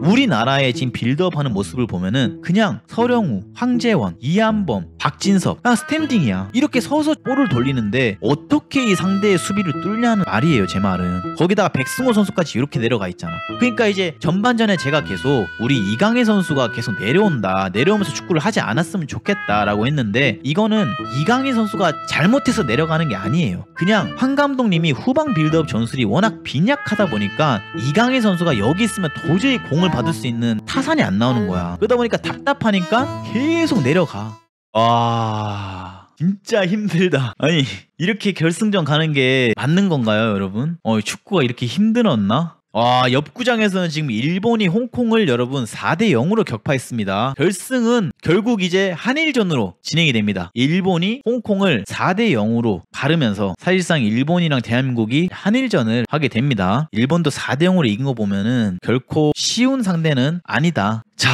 우리나라에 지금 빌드업하는 모습을 보면은 그냥 서령우, 황재원, 이한범, 박진섭 그냥 스탠딩이야 이렇게 서서 볼을 돌리는데 어떻게 이 상대의 수비를 뚫냐는 말이에요 제 말은 거기다가 백승호 선수까지 이렇게 내려가 있잖아 그러니까 이제 전반전에 제가 계속 우리 이강인 선수가 계속 내려온다 내려오면서 축구를 하지 않았으면 좋겠다라고 했는데 이거는 이강인 선수가 잘못해서 내려가는 게 아니에요 그냥 황 감독님이 후방 빌드업 전술이 워낙 빈약하다 보니까 이강인 선수가 여기 있으면 도저히 공을 받을 수 있는 타산이 안 나오는 거야 그러다 보니까 답답하니까 계속 내려가 와 진짜 힘들다. 아니 이렇게 결승전 가는 게 맞는 건가요, 여러분? 어 축구가 이렇게 힘들었나? 와, 옆구장에서는 지금 일본이 홍콩을 여러분 4대 0으로 격파했습니다. 결승은 결국 이제 한일전으로 진행이 됩니다. 일본이 홍콩을 4대 0으로 바르면서 사실상 일본이랑 대한민국이 한일전을 하게 됩니다. 일본도 4대 0으로 이긴 거 보면은 결코 쉬운 상대는 아니다. 자,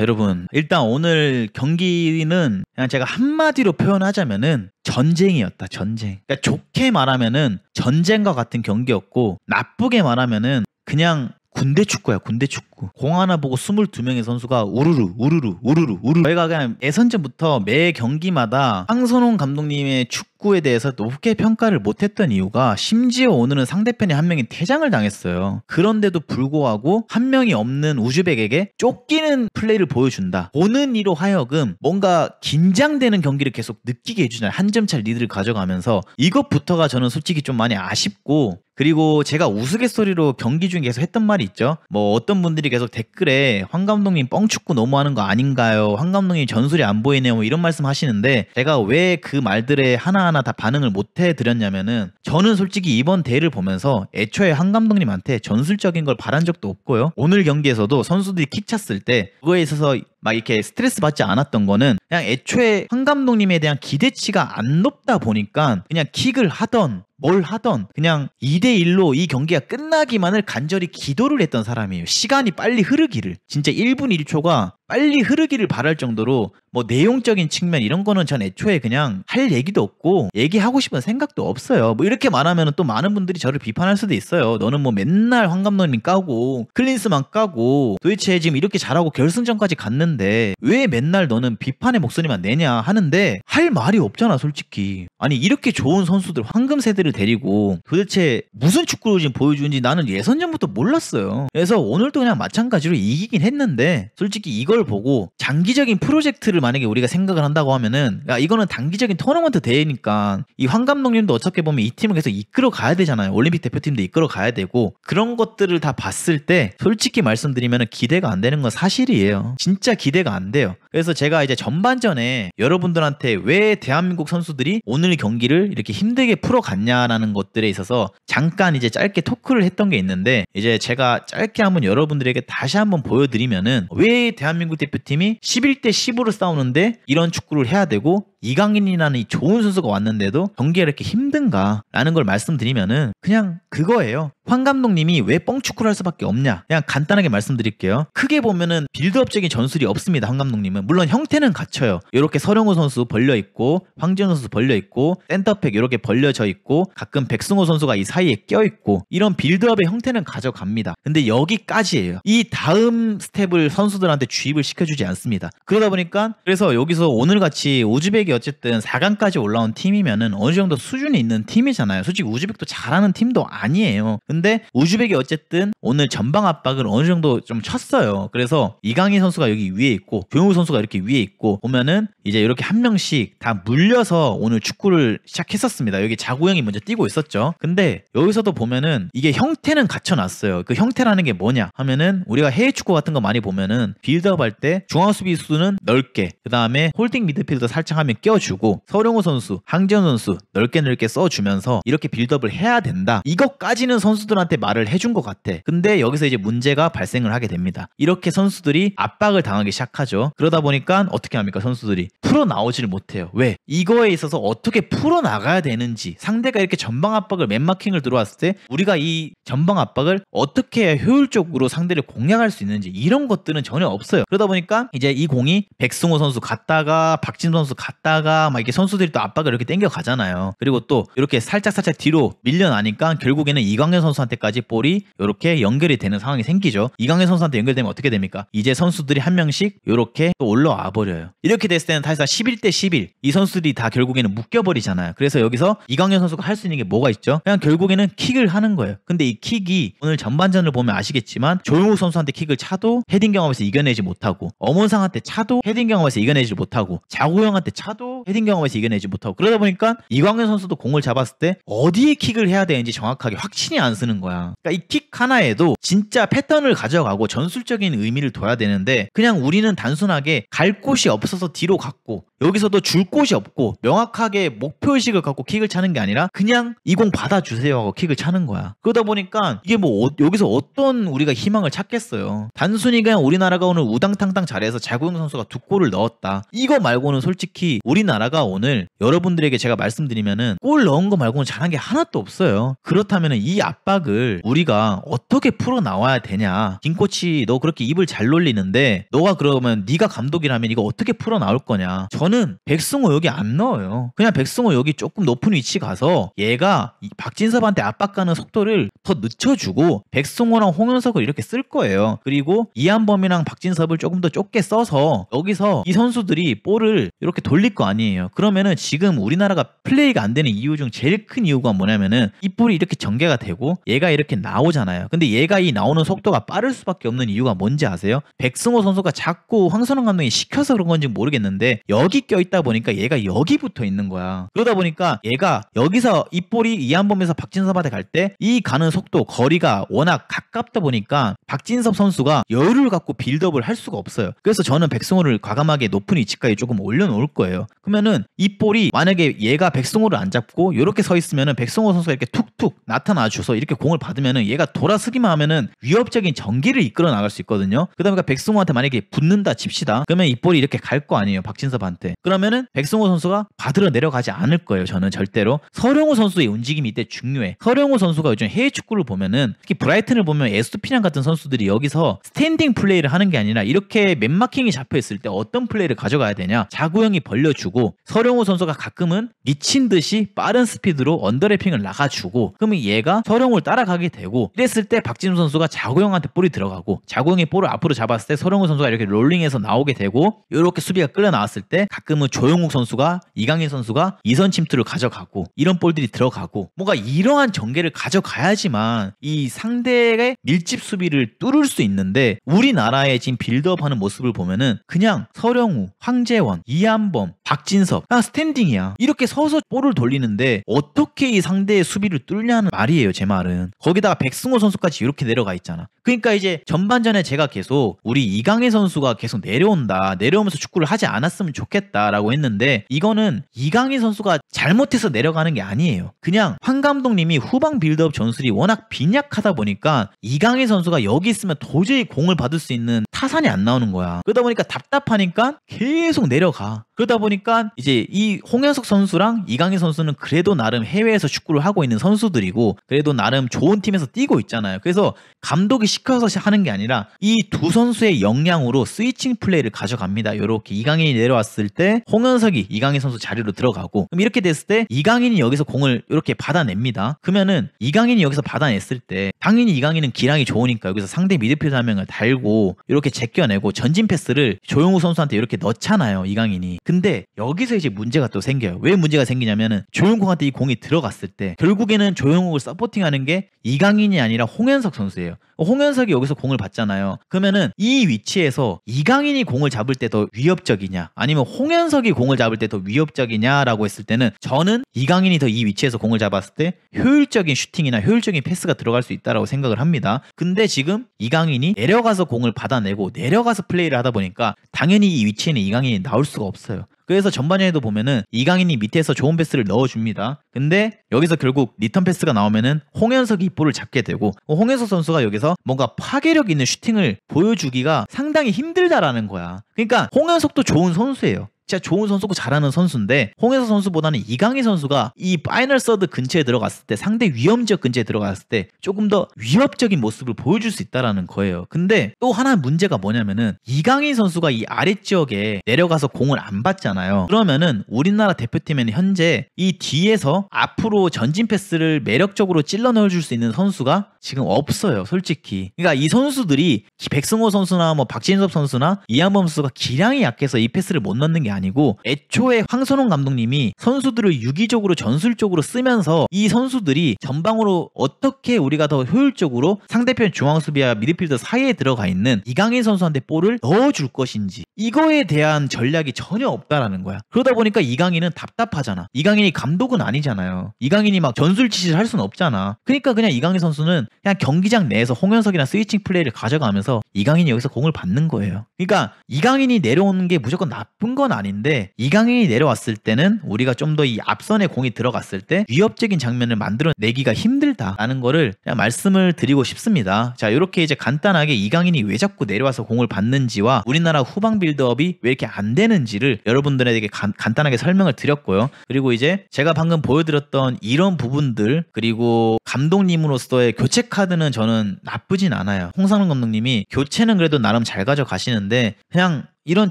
여러분. 일단 오늘 경기는 그냥 제가 한마디로 표현하자면은 전쟁이었다 전쟁 그러니까 좋게 말하면은 전쟁과 같은 경기였고 나쁘게 말하면은 그냥 군대 축구야 군대 축구 공 하나 보고 22명의 선수가 우르르 우르르 우르르 우르르 저희가 그냥 예선전부터 매 경기마다 황선홍 감독님의 축구에 대해서 높게 평가를 못했던 이유가 심지어 오늘은 상대편이 한 명이 퇴장을 당했어요 그런데도 불구하고 한 명이 없는 우즈벡에게 쫓기는 플레이를 보여준다 보는 이로 하여금 뭔가 긴장되는 경기를 계속 느끼게 해주잖아요 한 점차 리드를 가져가면서 이것부터가 저는 솔직히 좀 많이 아쉽고 그리고 제가 우스갯소리로 경기 중에 계속 했던 말이 있죠. 뭐 어떤 분들이 계속 댓글에 황 감독님 뻥축구 너무하는 거 아닌가요? 황 감독님 전술이 안 보이네요. 뭐 이런 말씀 하시는데 제가 왜 그 말들에 하나하나 다 반응을 못 해드렸냐면은 저는 솔직히 이번 대회를 보면서 애초에 황 감독님한테 전술적인 걸 바란 적도 없고요. 오늘 경기에서도 선수들이 킥 찼을 때 그거에 있어서 막 이렇게 스트레스 받지 않았던 거는 그냥 애초에 황 감독님에 대한 기대치가 안 높다 보니까 그냥 킥을 하던 뭘 하던 그냥 2대1로 이 경기가 끝나기만을 간절히 기도를 했던 사람이에요. 시간이 빨리 흐르기를. 진짜 1분 1초가 빨리 흐르기를 바랄 정도로 뭐 내용적인 측면 이런 거는 전 애초에 그냥 할 얘기도 없고 얘기하고 싶은 생각도 없어요. 뭐 이렇게 말하면 또 많은 분들이 저를 비판할 수도 있어요. 너는 뭐 맨날 황감노님 까고 클린스만 까고 도대체 지금 이렇게 잘하고 결승전까지 갔는데 왜 맨날 너는 비판의 목소리만 내냐 하는데 할 말이 없잖아 솔직히. 아니 이렇게 좋은 선수들 황금 세대를 데리고 도대체 무슨 축구를 지금 보여주는지 나는 예선전부터 몰랐어요. 그래서 오늘도 그냥 마찬가지로 이기긴 했는데 솔직히 이거 이걸 보고 장기적인 프로젝트를 만약에 우리가 생각을 한다고 하면은 야 이거는 단기적인 토너먼트 대회니까 이황 감독님도 어떻게 보면 이 팀을 계속 이끌어 가야 되잖아요. 올림픽 대표팀도 이끌어 가야 되고 그런 것들을 다 봤을 때 솔직히 말씀드리면 기대가 안 되는 건 사실이에요. 진짜 기대가 안 돼요. 그래서 제가 이제 전반전에 여러분들한테 왜 대한민국 선수들이 오늘 경기를 이렇게 힘들게 풀어갔냐라는 것들에 있어서 잠깐 이제 짧게 토크를 했던 게 있는데 이제 제가 짧게 한번 여러분들에게 다시 한번 보여드리면은 왜 대한민국 대한민국 대표팀이 11대 10으로 싸우는데 이런 축구를 해야 되고 이강인이라는 이 좋은 선수가 왔는데도 경기에 이렇게 힘든가라는 걸 말씀드리면은 그냥 그거예요. 황 감독님이 왜 뻥축구를 할 수밖에 없냐? 그냥 간단하게 말씀드릴게요. 크게 보면은 빌드업적인 전술이 없습니다. 황 감독님은 물론 형태는 갖춰요. 이렇게 서령호 선수 벌려 있고 황지현 선수 벌려 있고 센터팩 이렇게 벌려져 있고 가끔 백승호 선수가 이 사이에 껴 있고 이런 빌드업의 형태는 가져갑니다. 근데 여기까지예요. 이 다음 스텝을 선수들한테 주입을 시켜주지 않습니다. 그러다 보니까 그래서 여기서 오늘 같이 우즈베기 어쨌든 4강까지 올라온 팀이면은 어느 정도 수준이 있는 팀이잖아요. 솔직히 우즈벡도 잘하는 팀도 아니에요. 근데 우즈벡이 어쨌든 오늘 전방 압박을 어느 정도 좀 쳤어요. 그래서 이강인 선수가 여기 위에 있고 교용우 선수가 이렇게 위에 있고 보면은 이제 이렇게 한 명씩 다 물려서 오늘 축구를 시작했었습니다. 여기 자구형이 먼저 뛰고 있었죠. 근데 여기서도 보면은 이게 형태는 갖춰놨어요. 그 형태라는 게 뭐냐 하면은 우리가 해외 축구 같은 거 많이 보면은 빌드업 할 때 중앙 수비수는 넓게 그 다음에 홀딩 미드필더 살짝 하면 껴주고 서령호 선수, 황재현 선수 넓게 넓게 써주면서 이렇게 빌드업을 해야 된다. 이것까지는 선수들한테 말을 해준 것 같아. 근데 여기서 이제 문제가 발생을 하게 됩니다. 이렇게 선수들이 압박을 당하기 시작하죠. 그러다 보니까 어떻게 합니까 선수들이 풀어 나오지를 못해요. 왜? 이거에 있어서 어떻게 풀어 나가야 되는지 상대가 이렇게 전방 압박을 맨마킹을 들어왔을 때 우리가 이 전방 압박을 어떻게 효율적으로 상대를 공략할 수 있는지 이런 것들은 전혀 없어요. 그러다 보니까 이제 이 공이 백승호 선수 갔다가 박진 선수 갔다 갔다가 막 이게 선수들이 또 압박을 이렇게 땡겨 가잖아요. 그리고 또 이렇게 살짝 살짝 뒤로 밀려나니까 결국에는 이강현 선수한테까지 볼이 이렇게 연결이 되는 상황이 생기죠. 이강현 선수한테 연결되면 어떻게 됩니까? 이제 선수들이 한 명씩 이렇게 또 올라와 버려요. 이렇게 됐을 때는 사실상 11대 11. 이 선수들이 다 결국에는 묶여버리잖아요. 그래서 여기서 이강현 선수가 할 수 있는 게 뭐가 있죠? 그냥 결국에는 킥을 하는 거예요. 근데 이 킥이 오늘 전반전을 보면 아시겠지만 조용호 선수한테 킥을 차도 헤딩 경험에서 이겨내지 못하고 엄원상한테 차도 헤딩 경험에서 이겨내지 못하고 자고영한테 차도 나도 헤딩 경험에서 이겨내지 못하고 그러다 보니까 이광현 선수도 공을 잡았을 때 어디에 킥을 해야 되는지 정확하게 확신이 안 쓰는 거야. 그러니까 이 킥 하나에도 진짜 패턴을 가져가고 전술적인 의미를 둬야 되는데 그냥 우리는 단순하게 갈 곳이 없어서 뒤로 갔고 여기서도 줄 곳이 없고 명확하게 목표의식을 갖고 킥을 차는 게 아니라 그냥 이 공 받아주세요 하고 킥을 차는 거야. 그러다 보니까 이게 뭐 어, 여기서 어떤 우리가 희망을 찾겠어요. 단순히 그냥 우리나라가 오늘 우당탕탕 잘해서 자구영 선수가 두 골을 넣었다. 이거 말고는 솔직히 우리나라 나라가 오늘 여러분들에게 제가 말씀드리면은 골 넣은 거 말고는 잘한 게 하나도 없어요. 그렇다면은 이 압박을 우리가 어떻게 풀어 나와야 되냐? 김 코치 너 그렇게 입을 잘 놀리는데 너가 그러면 네가 감독이라면 이거 어떻게 풀어 나올 거냐? 저는 백승호 여기 안 넣어요. 그냥 백승호 여기 조금 높은 위치 가서 얘가 박진섭한테 압박가는 속도를 더 늦춰주고 백승호랑 홍현석을 이렇게 쓸 거예요. 그리고 이한범이랑 박진섭을 조금 더 좁게 써서 여기서 이 선수들이 볼을 이렇게 돌릴 거 아니에요. 아니에요. 그러면은 지금 우리나라가 플레이가 안 되는 이유 중 제일 큰 이유가 뭐냐면은 이 볼이 이렇게 전개가 되고 얘가 이렇게 나오잖아요. 근데 얘가 이 나오는 속도가 빠를 수밖에 없는 이유가 뭔지 아세요? 백승호 선수가 자꾸 황선홍 감독이 시켜서 그런 건지 모르겠는데 여기 껴있다 보니까 얘가 여기 붙어 있는 거야. 그러다 보니까 얘가 여기서 이 볼이 이한범에서 박진섭한테 갈 때 이 가는 속도 거리가 워낙 가깝다 보니까 박진섭 선수가 여유를 갖고 빌드업을 할 수가 없어요. 그래서 저는 백승호를 과감하게 높은 위치까지 조금 올려놓을 거예요. 그러면은 이 볼이 만약에 얘가 백승호를 안 잡고 이렇게 서 있으면은 백승호 선수가 이렇게 툭툭 나타나 줘서 이렇게 공을 받으면은 얘가 돌아서기만 하면은 위협적인 전기를 이끌어 나갈 수 있거든요. 그다음에 그러니까 백승호한테 만약에 붙는다 칩시다. 그러면 이 볼이 이렇게 갈 거 아니에요. 박진섭한테. 그러면은 백승호 선수가 받으러 내려가지 않을 거예요. 저는 절대로. 서령호 선수의 움직임이 이때 중요해. 서령호 선수가 요즘 해외 축구를 보면은 특히 브라이튼을 보면 에스토피냥 같은 선수들이 여기서 스탠딩 플레이를 하는 게 아니라 이렇게 맨마킹이 잡혀 있을 때 어떤 플레이를 가져가야 되냐? 자구형이 벌려주고 나가주고 서령우 선수가 가끔은 미친 듯이 빠른 스피드로 언더래핑을 나가주고 그러면 얘가 서령우를 따라가게 되고 이랬을 때 박진우 선수가 자구형한테 볼이 들어가고 자구형이 볼을 앞으로 잡았을 때서령우 선수가 이렇게 롤링해서 나오게 되고 이렇게 수비가 끌려 나왔을 때 가끔은 조영욱 선수가 이강인 선수가 이선 침투를 가져가고 이런 볼들이 들어가고 뭔가 이러한 전개를 가져가야지만 이 상대의 밀집 수비를 뚫을 수 있는데 우리나라의 지금 빌드업하는 모습을 보면은 그냥 서령우, 황재원, 이한범, 박 박진섭 그냥 아, 스탠딩이야 이렇게 서서 볼을 돌리는데 어떻게 이 상대의 수비를 뚫냐는 말이에요 제 말은 거기다가 백승호 선수까지 이렇게 내려가 있잖아 그러니까 이제 전반전에 제가 계속 우리 이강인 선수가 계속 내려온다 내려오면서 축구를 하지 않았으면 좋겠다라고 했는데 이거는 이강인 선수가 잘못해서 내려가는 게 아니에요 그냥 황 감독님이 후방 빌드업 전술이 워낙 빈약하다 보니까 이강인 선수가 여기 있으면 도저히 공을 받을 수 있는 타산이 안 나오는 거야. 그러다 보니까 답답하니까 계속 내려가. 그러다 보니까 이제 이 홍현석 선수랑 이강인 선수는 그래도 나름 해외에서 축구를 하고 있는 선수들이고 그래도 나름 좋은 팀에서 뛰고 있잖아요. 그래서 감독이 시켜서 하는 게 아니라 이 두 선수의 역량으로 스위칭 플레이를 가져갑니다. 이렇게 이강인이 내려왔을 때 홍현석이 이강인 선수 자리로 들어가고 그럼 이렇게 됐을 때 이강인이 여기서 공을 이렇게 받아냅니다. 그러면은 이강인이 여기서 받아냈을 때 당연히 이강인은 기량이 좋으니까 여기서 상대 미드필더 한 명을 달고 이렇게 이렇게 제껴내고 전진 패스를 조용우 선수한테 이렇게 넣잖아요. 이강인이. 근데 여기서 이제 문제가 또 생겨요. 왜 문제가 생기냐면은 조용국한테 이 공이 들어갔을 때 결국에는 조용국을 서포팅하는 게 이강인이 아니라 홍현석 선수예요. 홍현석이 여기서 공을 받잖아요. 그러면은 이 위치에서 이강인이 공을 잡을 때 더 위협적이냐 아니면 홍현석이 공을 잡을 때 더 위협적이냐라고 했을 때는 저는 이강인이 더 이 위치에서 공을 잡았을 때 효율적인 슈팅이나 효율적인 패스가 들어갈 수 있다라고 생각을 합니다. 근데 지금 이강인이 내려가서 공을 받아내고 되고 내려가서 플레이를 하다 보니까 당연히 이 위치에는 이강인이 나올 수가 없어요. 그래서 전반전에도 보면은 이강인이 밑에서 좋은 패스를 넣어줍니다. 근데 여기서 결국 리턴 패스가 나오면은 홍현석이 볼을 잡게 되고 어, 홍현석 선수가 여기서 뭔가 파괴력 있는 슈팅을 보여주기가 상당히 힘들다라는 거야. 그러니까 홍현석도 좋은 선수예요. 진짜 좋은 선수고 잘하는 선수인데 홍에서 선수보다는 이강인 선수가 이 파이널 서드 근처에 들어갔을 때 상대 위험 지역 근처에 들어갔을 때 조금 더 위협적인 모습을 보여줄 수 있다라는 거예요. 근데 또 하나 문제가 뭐냐면은 이강인 선수가 이 아래 지역에 내려가서 공을 안 받잖아요. 그러면은 우리나라 대표팀에는 현재 이 뒤에서 앞으로 전진 패스를 매력적으로 찔러 넣어줄 수 있는 선수가 지금 없어요, 솔직히. 그러니까 이 선수들이 백승호 선수나 뭐 박진섭 선수나 이한범 선수가 기량이 약해서 이 패스를 못 넣는 게 아니고 애초에 황선홍 감독님이 선수들을 유기적으로 전술적으로 쓰면서 이 선수들이 전방으로 어떻게 우리가 더 효율적으로 상대편 중앙 수비와 미드필더 사이에 들어가 있는 이강인 선수한테 볼을 넣어줄 것인지 이거에 대한 전략이 전혀 없다라는 거야. 그러다 보니까 이강인은 답답하잖아. 이강인이 감독은 아니잖아요. 이강인이 막 전술 지시를 할 수는 없잖아. 그러니까 그냥 이강인 선수는 그냥 경기장 내에서 홍현석이랑 스위칭 플레이를 가져가면서 이강인이 여기서 공을 받는 거예요. 그러니까 이강인이 내려오는 게 무조건 나쁜 건 아니. 아닌데 이강인이 내려왔을 때는 우리가 좀 더 이 앞선에 공이 들어갔을 때 위협적인 장면을 만들어내기가 힘들다라는 거를 말씀을 드리고 싶습니다. 자 이렇게 이제 간단하게 이강인이 왜 자꾸 내려와서 공을 받는지와 우리나라 후방 빌드업이 왜 이렇게 안 되는지를 여러분들에게 간, 간단하게 설명을 드렸고요. 그리고 이제 제가 방금 보여드렸던 이런 부분들 그리고 감독님으로서의 교체 카드는 저는 나쁘진 않아요. 홍상훈 감독님이 교체는 그래도 나름 잘 가져가시는데 그냥 이런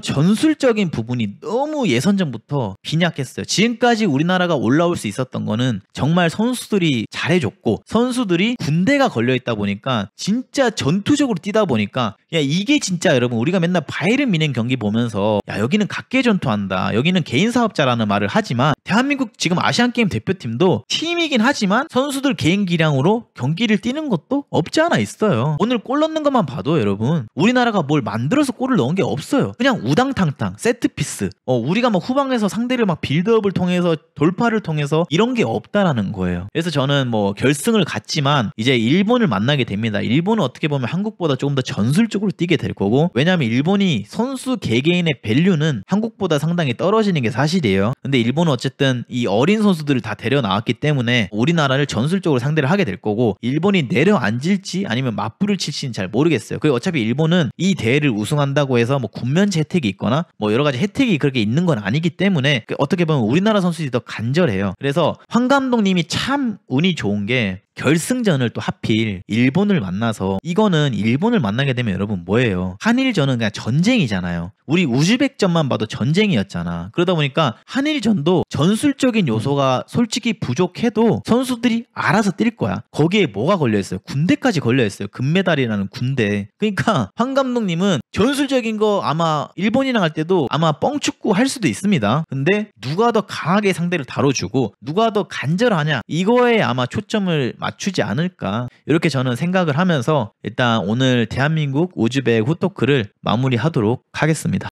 전술적인 부분이 너무 예선전부터 빈약했어요. 지금까지 우리나라가 올라올 수 있었던 거는 정말 선수들이 잘해줬고 선수들이 군대가 걸려있다 보니까 진짜 전투적으로 뛰다 보니까 야 이게 진짜 여러분 우리가 맨날 바이른 미넨 경기 보면서 야 여기는 각계 전투한다 여기는 개인 사업자라는 말을 하지만 대한민국 지금 아시안게임 대표팀도 팀이긴 하지만 선수들 개인 기량으로 경기를 뛰는 것도 없지 않아 있어요. 오늘 골 넣는 것만 봐도 여러분 우리나라가 뭘 만들어서 골을 넣은 게 없어요. 그냥 우당탕탕 세트피스 어, 우리가 막 후방에서 상대를 막 빌드업을 통해서 돌파를 통해서 이런 게 없다라는 거예요 그래서 저는 뭐 결승을 갔지만 이제 일본을 만나게 됩니다 일본은 어떻게 보면 한국보다 조금 더 전술적으로 뛰게 될 거고 왜냐하면 일본이 선수 개개인의 밸류는 한국보다 상당히 떨어지는 게 사실이에요 근데 일본은 어쨌든 이 어린 선수들을 다 데려 나왔기 때문에 우리나라를 전술적으로 상대를 하게 될 거고 일본이 내려앉을지 아니면 맞불을 칠지는 잘 모르겠어요 그리고 어차피 일본은 이 대회를 우승한다고 해서 뭐 군면 가지 혜택이 있거나 뭐 여러 가지 혜택이 그렇게 있는 건 아니기 때문에 그 어떻게 보면 우리나라 선수들이 더 간절해요. 그래서 황 감독님이 참 운이 좋은 게 결승전을 또 하필 일본을 만나서 이거는 일본을 만나게 되면 여러분 뭐예요? 한일전은 그냥 전쟁이잖아요. 우리 우즈벡전만 봐도 전쟁이었잖아. 그러다 보니까 한일전도 전술적인 요소가 솔직히 부족해도 선수들이 알아서 뛸 거야. 거기에 뭐가 걸려있어요? 군대까지 걸려있어요. 금메달이라는 군대. 그러니까 황 감독님은 전술적인 거 아마 일본이랑 할 때도 아마 뻥축구 할 수도 있습니다. 근데 누가 더 강하게 상대를 다뤄주고 누가 더 간절하냐 이거에 아마 초점을 맞추지 않을까 이렇게 저는 생각을 하면서 일단 오늘 대한민국 우즈벡 후토크를 마무리하도록 하겠습니다.